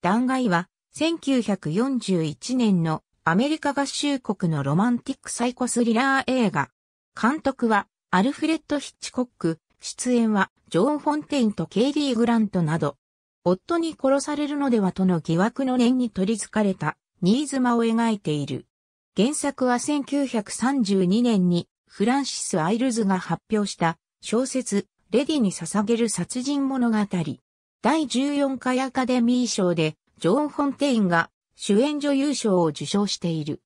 断崖は、1941年のアメリカ合衆国のロマンティックサイコスリラー映画。監督は、アルフレッド・ヒッチコック、出演は、ジョーン・フォンテインとケイリー・グラントなど、夫に殺されるのではとの疑惑の念に取り憑かれた、新妻を描いている。原作は1932年に、フランシス・アイルズが発表した、小説、レディに捧げる殺人物語。第14回アカデミー賞で、ジョーン・フォンテインが主演女優賞を受賞している。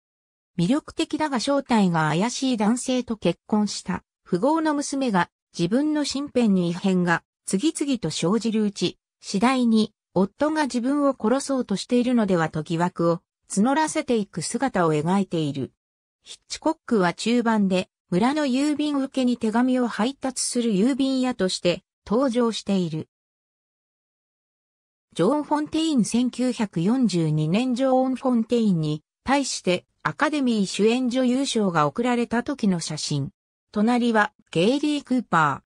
魅力的だが正体が怪しい男性と結婚した富豪の娘が自分の身辺に異変が次々と生じるうち、次第に夫が自分を殺そうとしているのではと疑惑を募らせていく姿を描いている。ヒッチコックは中盤で村の郵便受けに手紙を配達する郵便屋として登場している。ジョーン・フォンテイン1942年ジョーン・フォンテインに対してアカデミー主演女優賞が贈られた時の写真。隣はゲイリー・クーパ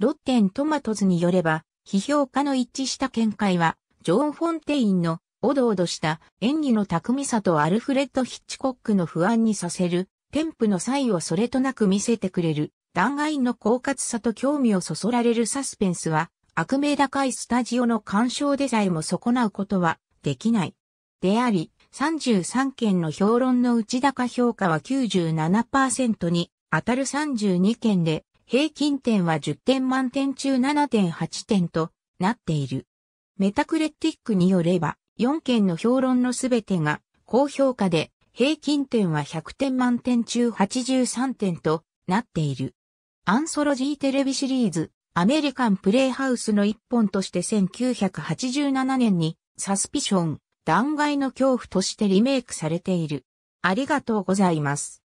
ー。ロッテン・トマトズによれば、批評家の一致した見解は、ジョーン・フォンテインのおどおどした演技の巧みさとアルフレッド・ヒッチコックの不安にさせる、添付の際をそれとなく見せてくれる、断崖の狡猾さと興味をそそられるサスペンスは、悪名高いスタジオの干渉でさえも損なうことはできない。であり、33件の評論の内高評価は97%に当たる32件で、平均点は10点満点中7.8点となっている。メタクレティックによれば、4件の評論のすべてが高評価で、平均点は100点満点中83点となっている。アンソロジーテレビシリーズ、アメリカンプレイハウスの一本として1987年にサスピション、断崖の恐怖としてリメイクされている。ありがとうございます。